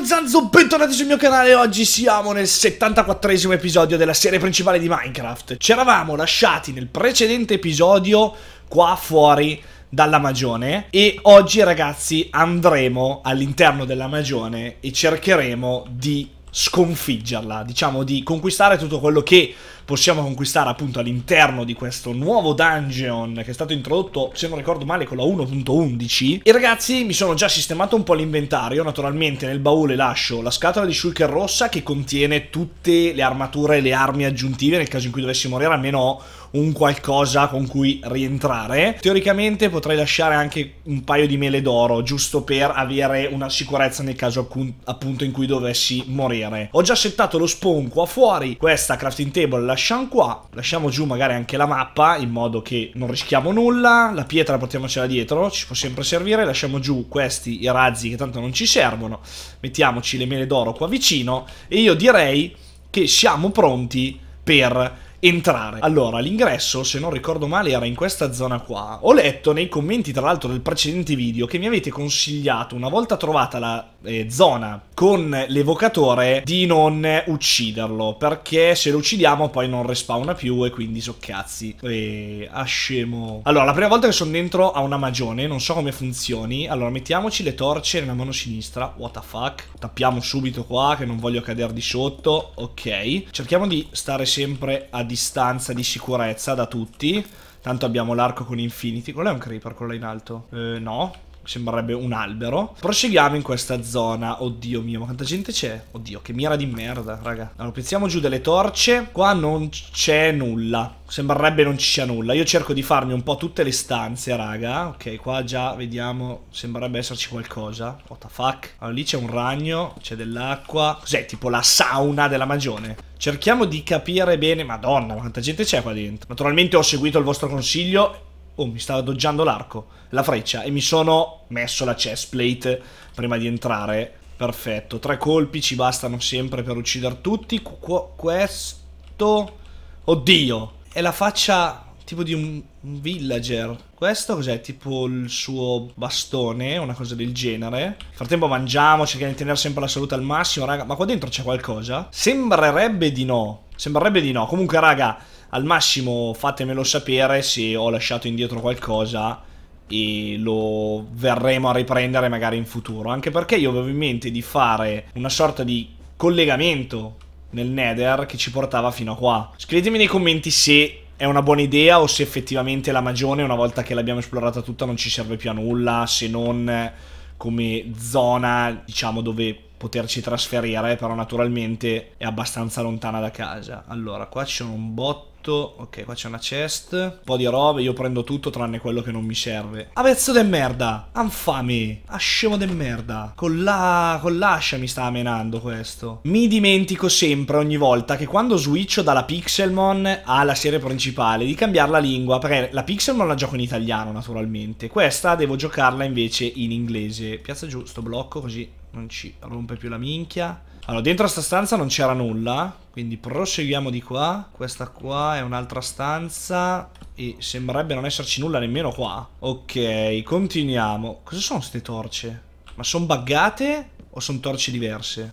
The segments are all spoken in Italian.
sono Zanzo, bentornati sul mio canale oggi siamo nel 74esimo episodio della serie principale di Minecraft Ci eravamo lasciati nel precedente episodio qua fuori dalla magione e oggi ragazzi andremo all'interno della magione e cercheremo di sconfiggerla Diciamo di conquistare tutto quello che possiamo conquistare appunto all'interno di questo nuovo dungeon che è stato introdotto, se non ricordo male, con la 1.11. E ragazzi, mi sono già sistemato un po' l'inventario, naturalmente nel baule lascio la scatola di shulker rossa che contiene tutte le armature e le armi aggiuntive nel caso in cui dovessi morire, almeno ho un qualcosa con cui rientrare. Teoricamente potrei lasciare anche un paio di mele d'oro, giusto per avere una sicurezza nel caso appunto in cui dovessi morire. Ho già settato lo spawn qua fuori, questa crafting table lasciamo qua, lasciamo giù magari anche la mappa in modo che non rischiamo nulla, la pietra portiamocela dietro, ci può sempre servire, lasciamo giù questi i razzi che tanto non ci servono, mettiamoci le mele d'oro qua vicino e io direi che siamo pronti per entrare. Allora, l'ingresso, se non ricordo male, era in questa zona qua. Ho letto nei commenti, tra l'altro, del precedente video che mi avete consigliato, una volta trovata la eh, zona con l'evocatore, di non ucciderlo, perché se lo uccidiamo poi non respawna più e quindi so cazzi. E a scemo. Allora, la prima volta che sono dentro a una magione, non so come funzioni. Allora, mettiamoci le torce nella mano sinistra. What the fuck? Tappiamo subito qua, che non voglio cadere di sotto. Ok. Cerchiamo di stare sempre a distanza di sicurezza da tutti. Tanto abbiamo l'arco con Infinity. Quello è un creeper, quello in alto. Eh, no sembrerebbe un albero. Proseguiamo in questa zona. Oddio mio, ma quanta gente c'è? Oddio, che mira di merda, raga. Allora, piazziamo giù delle torce. Qua non c'è nulla. Sembrerebbe non ci sia nulla. Io cerco di farmi un po' tutte le stanze, raga. Ok, qua già vediamo. Sembrerebbe esserci qualcosa. What the fuck? Allora, lì c'è un ragno, c'è dell'acqua. Cos'è? Tipo la sauna della magione. Cerchiamo di capire bene. Madonna, ma quanta gente c'è qua dentro. Naturalmente ho seguito il vostro consiglio oh, mi stava doggiando l'arco, la freccia, e mi sono messo la chestplate prima di entrare. Perfetto, tre colpi ci bastano sempre per uccidere tutti. Qu questo... Oddio, è la faccia tipo di un villager. Questo cos'è? Tipo il suo bastone, una cosa del genere. Nel frattempo mangiamo, cerchiamo di tenere sempre la salute al massimo, raga. Ma qua dentro c'è qualcosa? Sembrerebbe di no. Sembrerebbe di no. Comunque, raga, al massimo fatemelo sapere se ho lasciato indietro qualcosa e lo verremo a riprendere magari in futuro. Anche perché io avevo in mente di fare una sorta di collegamento nel Nether che ci portava fino a qua. Scrivetemi nei commenti se è una buona idea o se effettivamente la magione una volta che l'abbiamo esplorata tutta non ci serve più a nulla se non come zona diciamo dove poterci trasferire però naturalmente è abbastanza lontana da casa allora qua c'è un bot tutto. Ok, qua c'è una chest. Un po' di robe, io prendo tutto tranne quello che non mi serve. Avezzo ah, de merda! Anfami! Ascemo ah, de merda! Con la... con l'ascia mi sta amenando questo. Mi dimentico sempre, ogni volta, che quando switcho dalla Pixelmon alla serie principale, di cambiare la lingua, perché la Pixelmon la gioco in italiano, naturalmente. Questa devo giocarla invece in inglese. Piazza giù sto blocco così non ci rompe più la minchia. Allora, dentro a sta stanza non c'era nulla. Quindi proseguiamo di qua. Questa qua è un'altra stanza. E sembrerebbe non esserci nulla nemmeno qua. Ok, continuiamo. Cosa sono queste torce? Ma sono buggate o sono torce diverse?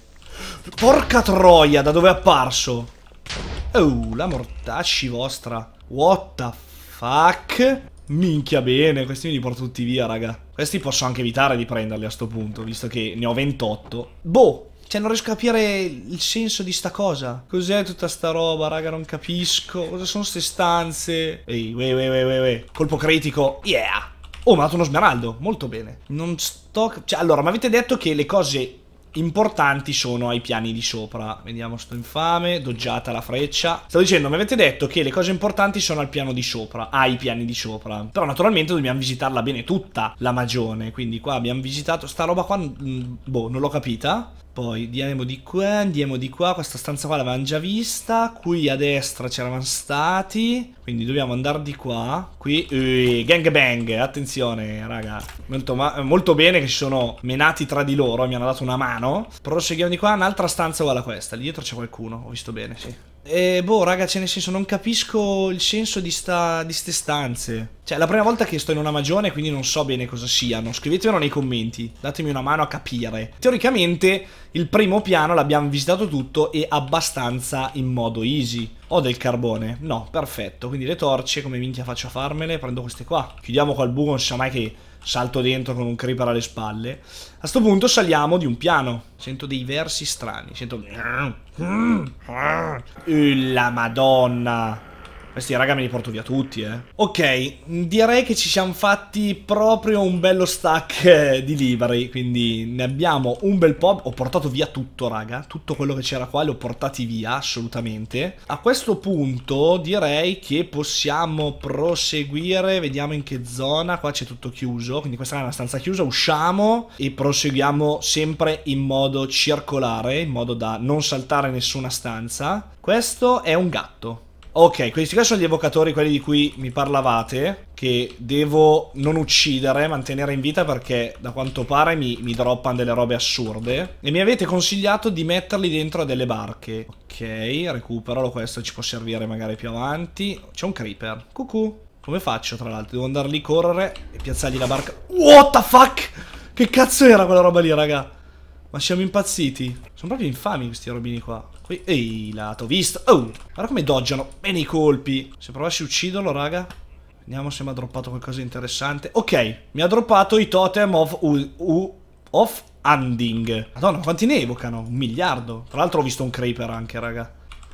Porca troia, da dove è apparso? Oh, la mortacci vostra. What the fuck? Minchia bene, questi mi li porto tutti via, raga. Questi posso anche evitare di prenderli a sto punto, visto che ne ho 28. Boh, cioè non riesco a capire il senso di sta cosa. Cos'è tutta sta roba, raga, non capisco. Cosa sono ste stanze? Ehi, wei, wei, wei, wei, wei. Colpo critico. Yeah! Oh, mi ha dato uno smeraldo. Molto bene. Non sto... Cioè, allora, mi avete detto che le cose importanti sono ai piani di sopra. Vediamo sto infame, doggiata la freccia. Stavo dicendo, mi avete detto che le cose importanti sono al piano di sopra, ai piani di sopra. Però naturalmente dobbiamo visitarla bene tutta la magione, quindi qua abbiamo visitato sta roba qua boh, non l'ho capita. Poi andiamo di qua, andiamo di qua, questa stanza qua l'avevamo già vista, qui a destra c'eravamo stati, quindi dobbiamo andare di qua, qui, Ui, eh, gang bang, attenzione raga, molto, molto, bene che sono menati tra di loro, mi hanno dato una mano, proseguiamo di qua, un'altra stanza uguale a questa, lì dietro c'è qualcuno, ho visto bene, sì. E boh, raga, cioè nel senso non capisco il senso di, sta, di ste stanze. Cioè, è la prima volta che sto in una magione, quindi non so bene cosa siano. Scrivetemelo nei commenti, datemi una mano a capire. Teoricamente, il primo piano l'abbiamo visitato tutto e abbastanza in modo easy. Ho del carbone? No, perfetto. Quindi le torce, come minchia faccio a farmele? Prendo queste qua. Chiudiamo qua il buco, non si sa mai che salto dentro con un creeper alle spalle. A questo punto saliamo di un piano. Sento dei versi strani. Sento... Mm. Mm. Uh, la madonna. Questi raga me li porto via tutti, eh. Ok, direi che ci siamo fatti proprio un bello stack eh, di libri, quindi ne abbiamo un bel po'. Ho portato via tutto, raga, tutto quello che c'era qua li ho portati via, assolutamente. A questo punto direi che possiamo proseguire, vediamo in che zona, qua c'è tutto chiuso, quindi questa è una stanza chiusa, usciamo e proseguiamo sempre in modo circolare, in modo da non saltare nessuna stanza. Questo è un gatto. Ok, questi qua sono gli evocatori, quelli di cui mi parlavate, che devo non uccidere, mantenere in vita perché da quanto pare mi, mi droppano delle robe assurde. E mi avete consigliato di metterli dentro a delle barche. Ok, recuperalo, questo ci può servire magari più avanti. C'è un creeper. Cucù. Come faccio tra l'altro? Devo andare lì, correre e piazzargli la barca. What the fuck? Che cazzo era quella roba lì, raga? Ma siamo impazziti. Sono proprio infami questi robini qua. Qui... Ehi, lato t'ho visto. Oh, guarda come doggiano. Bene i colpi. Se provassi a ucciderlo, raga. Vediamo se mi ha droppato qualcosa di interessante. Ok, mi ha droppato i totem of... U, U of Handing. Madonna, quanti ne evocano? Un miliardo. Tra l'altro ho visto un creeper anche, raga.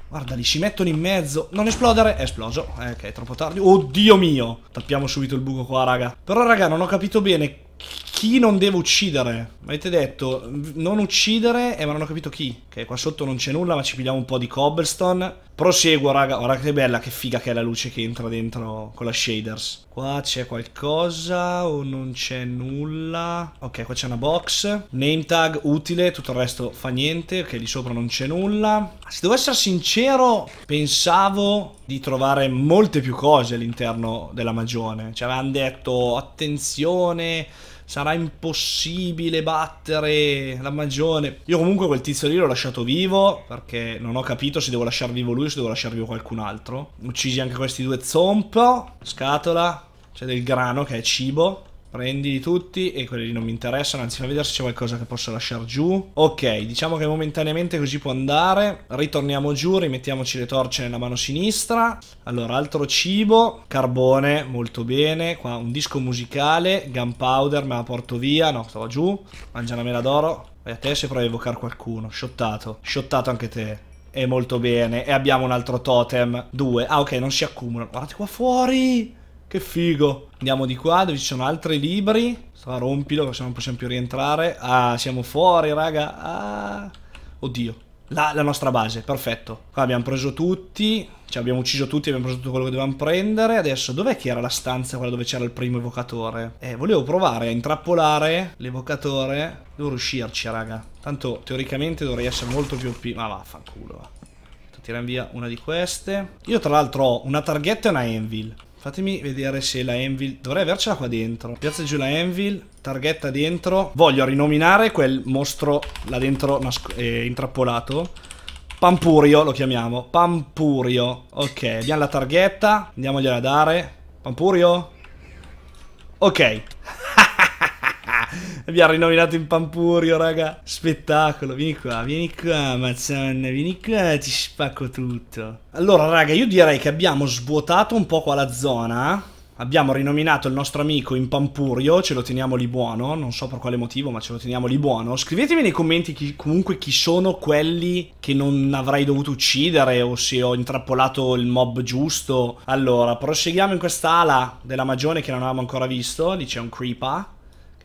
Guarda, li ci mettono in mezzo. Non esplodere. È esploso. Eh, ok, troppo tardi. Oddio mio. Tappiamo subito il buco qua, raga. Però, raga, non ho capito bene chi non devo uccidere? Avete detto non uccidere, e eh, ma non ho capito chi. Ok, qua sotto non c'è nulla, ma ci pigliamo un po' di cobblestone. Proseguo, raga. Oh, Guarda che bella, che figa che è la luce che entra dentro con la shaders. Qua c'è qualcosa o non c'è nulla. Ok, qua c'è una box. Name tag utile, tutto il resto fa niente. Ok, lì sopra non c'è nulla. Se devo essere sincero, pensavo di trovare molte più cose all'interno della magione. Ci avevano detto, attenzione sarà impossibile battere la magione. Io comunque quel tizio lì l'ho lasciato vivo perché non ho capito se devo lasciar vivo lui o se devo lasciar vivo qualcun altro. Uccisi anche questi due zompo. Scatola. C'è del grano che è cibo. Prendi tutti e quelli non mi interessano, anzi a vedere se c'è qualcosa che posso lasciare giù. Ok, diciamo che momentaneamente così può andare. Ritorniamo giù, rimettiamoci le torce nella mano sinistra. Allora, altro cibo, carbone, molto bene. Qua un disco musicale, gunpowder, me la porto via. No, stava giù. Mangia una mela d'oro. Vai a te se provi a evocare qualcuno. Shottato. Shottato anche te. E molto bene. E abbiamo un altro totem. Due. Ah, ok, non si accumulano. Guardate qua fuori. Che figo. Andiamo di qua dove ci sono altri libri. Sta rompilo, se non possiamo più rientrare. Ah, siamo fuori, raga. Ah. Oddio. La, la nostra base, perfetto. Qua abbiamo preso tutti. Cioè abbiamo ucciso tutti, abbiamo preso tutto quello che dovevamo prendere. Adesso dov'è che era la stanza quella dove c'era il primo evocatore? Eh, volevo provare a intrappolare l'evocatore. Devo riuscirci, raga. Tanto teoricamente dovrei essere molto più OP. Ma vaffanculo, va. Tiriamo via una di queste. Io tra l'altro ho una targhetta e una anvil. Fatemi vedere se la Anvil... Dovrei avercela qua dentro. Piazza giù la Anvil, targhetta dentro. Voglio rinominare quel mostro là dentro eh, intrappolato. Pampurio lo chiamiamo. Pampurio. Ok, abbiamo la targhetta. Andiamogliela a dare. Pampurio? Ok, Abbiamo rinominato in Pampurio, raga. Spettacolo, vieni qua, vieni qua, mazzanna, vieni qua, ti spacco tutto. Allora, raga, io direi che abbiamo svuotato un po' qua la zona. Abbiamo rinominato il nostro amico in Pampurio, ce lo teniamo lì buono, non so per quale motivo, ma ce lo teniamo lì buono. Scrivetemi nei commenti chi, comunque chi sono quelli che non avrei dovuto uccidere o se ho intrappolato il mob giusto. Allora, proseguiamo in quest'ala della magione che non avevamo ancora visto, lì c'è un creeper.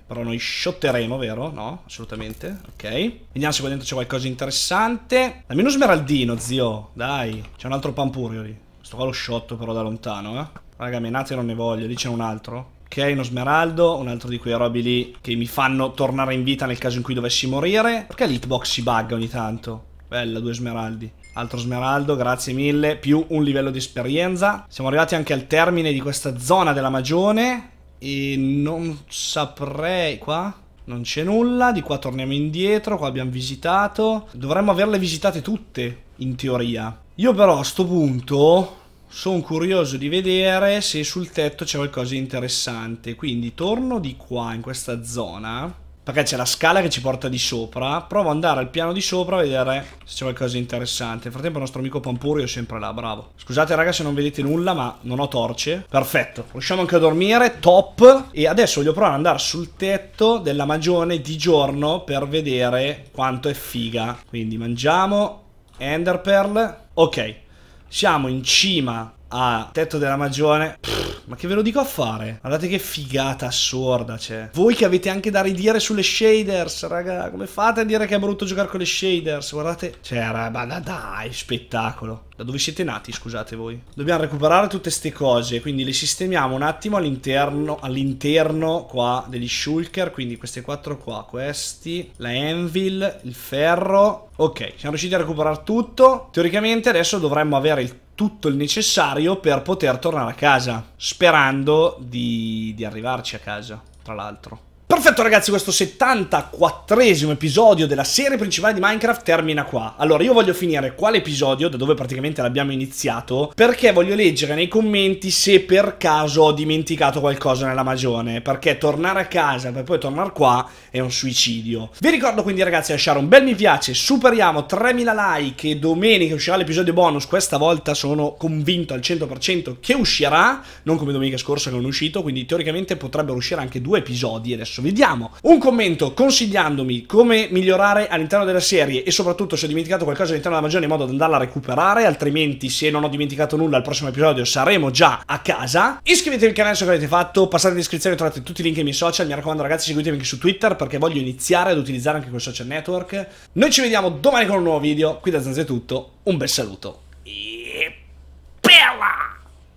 Però noi shotteremo, vero? No, assolutamente. Ok. Vediamo se qua dentro c'è qualcosa di interessante. Dammi uno smeraldino, zio. Dai. C'è un altro pampurio lì. Questo qua lo shotto però da lontano, eh. Raga, menate non ne voglio. Lì c'è un altro. Ok, uno smeraldo, un altro di quei robi lì che mi fanno tornare in vita nel caso in cui dovessi morire. Perché l'hitbox si bugga ogni tanto? Bella, due smeraldi. Altro smeraldo, grazie mille. Più un livello di esperienza. Siamo arrivati anche al termine di questa zona della magione. E non saprei qua. Non c'è nulla, di qua torniamo indietro, qua abbiamo visitato. Dovremmo averle visitate tutte, in teoria. Io però a sto punto sono curioso di vedere se sul tetto c'è qualcosa di interessante. Quindi torno di qua, in questa zona. Perché c'è la scala che ci porta di sopra. Provo ad andare al piano di sopra a vedere se c'è qualcosa di interessante. Nel frattempo il nostro amico Pampurio è sempre là, bravo. Scusate raga se non vedete nulla, ma non ho torce. Perfetto. Riusciamo anche a dormire, top. E adesso voglio provare ad andare sul tetto della magione di giorno per vedere quanto è figa. Quindi mangiamo, enderpearl. Ok, siamo in cima a tetto della magione. Pff ma che ve lo dico a fare? Guardate che figata assurda c'è. Cioè. Voi che avete anche da ridire sulle shaders, raga. Come fate a dire che è brutto giocare con le shaders? Guardate. Cioè, raga, dai, spettacolo. Da dove siete nati, scusate voi? Dobbiamo recuperare tutte queste cose, quindi le sistemiamo un attimo all'interno, all'interno qua degli shulker, quindi queste quattro qua, questi, la anvil, il ferro. Ok, siamo riusciti a recuperare tutto. Teoricamente adesso dovremmo avere il tutto il necessario per poter tornare a casa, sperando di, di arrivarci a casa, tra l'altro. Perfetto ragazzi, questo 74esimo episodio della serie principale di Minecraft termina qua. Allora, io voglio finire quale episodio, da dove praticamente l'abbiamo iniziato, perché voglio leggere nei commenti se per caso ho dimenticato qualcosa nella magione, perché tornare a casa per poi tornare qua è un suicidio. Vi ricordo quindi ragazzi di lasciare un bel mi piace, superiamo 3000 like e domenica uscirà l'episodio bonus, questa volta sono convinto al 100% che uscirà, non come domenica scorsa che non è uscito, quindi teoricamente potrebbero uscire anche due episodi adesso adesso. Vediamo un commento consigliandomi come migliorare all'interno della serie e soprattutto se ho dimenticato qualcosa all'interno della magione in modo da andarla a recuperare, altrimenti se non ho dimenticato nulla al prossimo episodio saremo già a casa. Iscrivetevi al canale se non avete fatto, passate in descrizione trovate tutti i link ai miei social, mi raccomando ragazzi seguitemi anche su Twitter perché voglio iniziare ad utilizzare anche quel social network. Noi ci vediamo domani con un nuovo video, qui da Zanzi è tutto, un bel saluto.